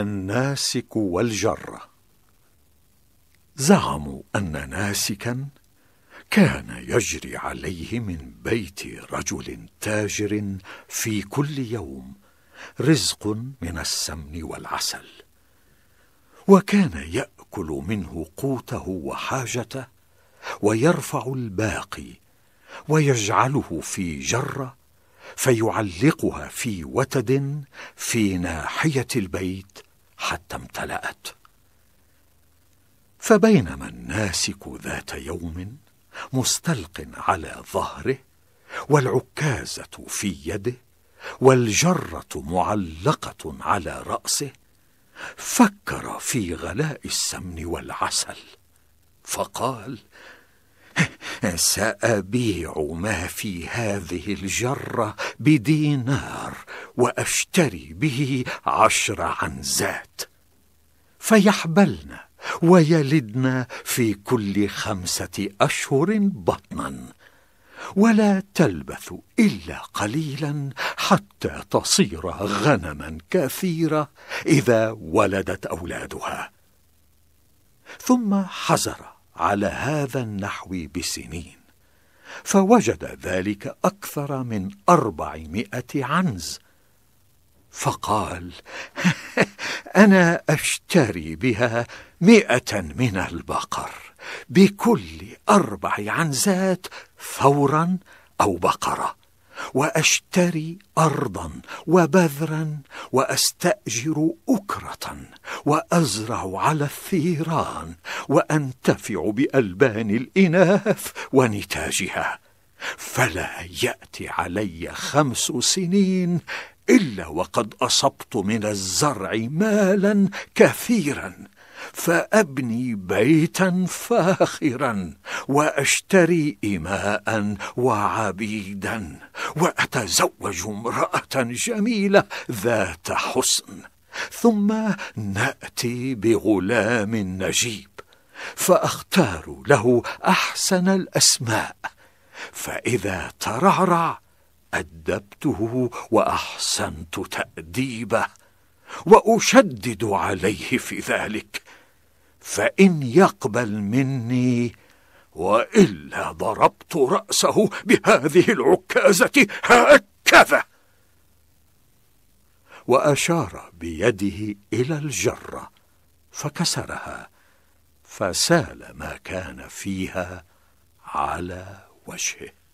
الناسك والجرة زعموا أن ناسكا كان يجري عليه من بيت رجل تاجر في كل يوم رزق من السمن والعسل وكان ياكل منه قوته وحاجته ويرفع الباقي ويجعله في جره فيعلقها في وتد في ناحيه البيت حتى امتلأت فبينما الناسك ذات يوم مستلق على ظهره والعكازة في يده والجرة معلقة على رأسه فكر في غلاء السمن والعسل فقال سأبيع ما في هذه الجرة بدينار واشتري به عشر عنزات فيحبلن ويلدن في كل خمسه اشهر بطنا ولا تلبث الا قليلا حتى تصير غنما كثيره اذا ولدت اولادها ثم حزر على هذا النحو بسنين فوجد ذلك اكثر من اربعمائه عنز فقال أنا أشتري بها مئة من البقر بكل أربع عنزات ثورا أو بقرة وأشتري أرضا وبذرا وأستأجر أكرة وأزرع على الثيران وأنتفع بألبان الإناث ونتاجها فلا يأتي علي خمس سنين إلا وقد أصبت من الزرع مالا كثيرا فأبني بيتا فاخرا وأشتري إماء وعبيدا وأتزوج امرأة جميلة ذات حسن ثم نأتي بغلام نجيب فأختار له أحسن الأسماء فإذا ترعرع ادبته واحسنت تاديبه واشدد عليه في ذلك فان يقبل مني والا ضربت راسه بهذه العكازه هكذا واشار بيده الى الجره فكسرها فسال ما كان فيها على وجهه